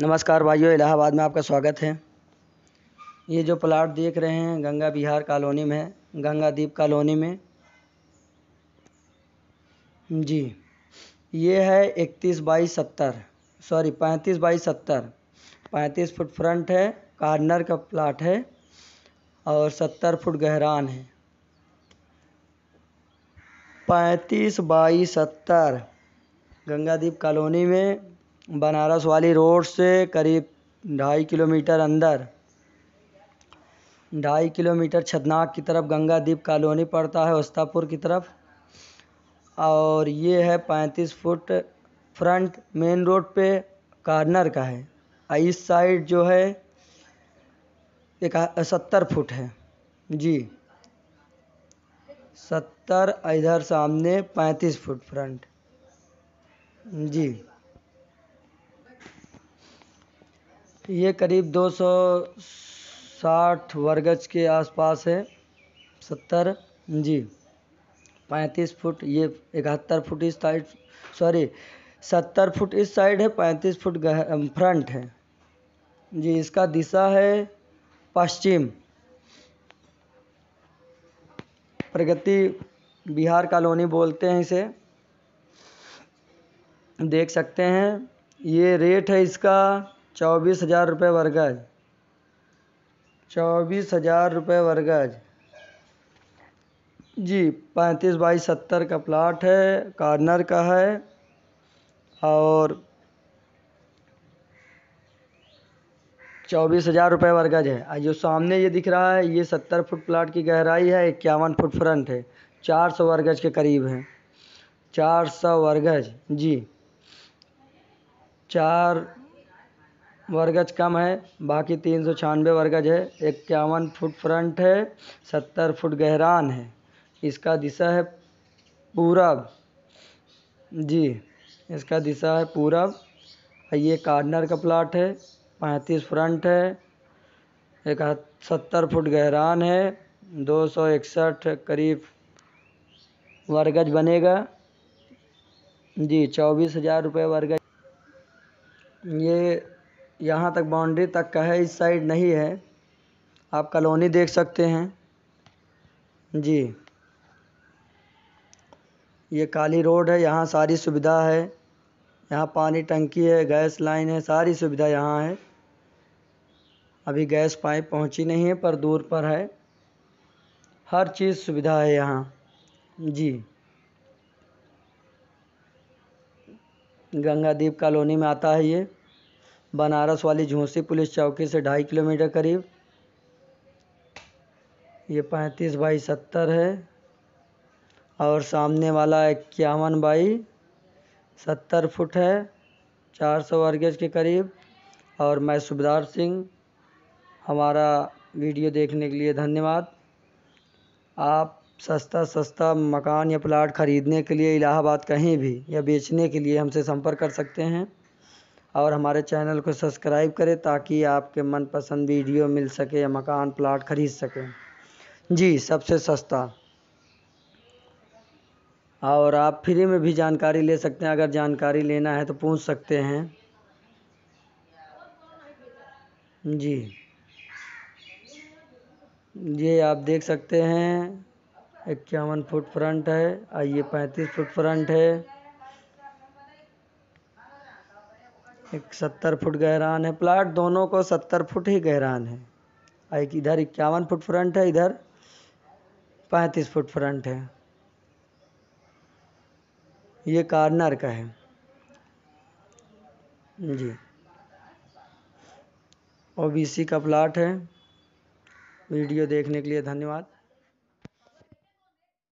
नमस्कार भाइयों इलाहाबाद में आपका स्वागत है ये जो प्लाट देख रहे हैं गंगा बिहार कॉलोनी में है दीप कॉलोनी में जी ये है इकतीस बाई सत्तर सॉरी पैंतीस बाई सत्तर पैंतीस फुट फ्रंट है कार्नर का प्लाट है और सत्तर फुट गहरान है पैंतीस बाई सत्तर गंगादीप कॉलोनी में बनारस वाली रोड से करीब ढाई किलोमीटर अंदर ढाई किलोमीटर छतनाग की तरफ गंगादीप कॉलोनी पड़ता है उस्तापुर की तरफ और ये है पैंतीस फुट फ्रंट मेन रोड पे कार्नर का है इस साइड जो है एक सत्तर फुट है जी सत्तर इधर सामने पैंतीस फुट फ्रंट जी ये करीब 260 वर्ग के आसपास है सत्तर जी पैंतीस फुट ये इकहत्तर फुट इस साइड सॉरी सत्तर फुट इस साइड है पैंतीस फुट फ्रंट है जी इसका दिशा है पश्चिम प्रगति बिहार कॉलोनी बोलते हैं इसे देख सकते हैं ये रेट है इसका चौबीस हज़ार रुपये वर्ग चौबीस हज़ार रुपये वर्ग जी पैंतीस बाई सत्तर का प्लाट है कार्नर का है और चौबीस हज़ार रुपये वर्गज़ है जो सामने ये दिख रहा है ये सत्तर फुट प्लाट की गहराई है इक्यावन फुट फ्रंट है चार सौ वर्गज के करीब है चार सौ वर्गज जी चार वर्गज कम है बाकी तीन सौ छियानवे वर्गज है इक्यावन फुट फ्रंट है सत्तर फुट गहरान है इसका दिशा है पूरब जी इसका दिशा है पूरब ये कार्नर का प्लाट है पैंतीस फ्रंट है एक सत्तर फुट गहरान है दो सौ इकसठ करीब वर्गज बनेगा जी चौबीस हज़ार रुपये वर्गज ये यहाँ तक बाउंड्री तक का है इस साइड नहीं है आप कॉलोनी देख सकते हैं जी ये काली रोड है यहाँ सारी सुविधा है यहाँ पानी टंकी है गैस लाइन है सारी सुविधा यहाँ है अभी गैस पाइप पहुँची नहीं है पर दूर पर है हर चीज़ सुविधा है यहाँ जी दीप कॉलोनी में आता है ये बनारस वाली झूसी पुलिस चौकी से ढाई किलोमीटर करीब ये पैंतीस बाई सत्तर है और सामने वाला इक्यावन बाई सत्तर फुट है चार सौ वर्गेज के करीब और मैं सुबदार सिंह हमारा वीडियो देखने के लिए धन्यवाद आप सस्ता सस्ता मकान या प्लाट ख़रीदने के लिए इलाहाबाद कहीं भी या बेचने के लिए हमसे संपर्क कर सकते हैं और हमारे चैनल को सब्सक्राइब करें ताकि आपके मनपसंद वीडियो मिल सके या मकान प्लाट खरीद सकें जी सबसे सस्ता और आप फ्री में भी जानकारी ले सकते हैं अगर जानकारी लेना है तो पूछ सकते हैं जी ये आप देख सकते हैं इक्यावन फुट फ्रंट है आइए पैंतीस फुट फ्रंट है एक सत्तर फुट गहरान है प्लाट दोनों को सत्तर फुट ही गहरान है एक इधर इक्यावन फुट फ्रंट है इधर पैंतीस फुट फ्रंट है ये कार्नर का है जी ओबीसी का प्लाट है वीडियो देखने के लिए धन्यवाद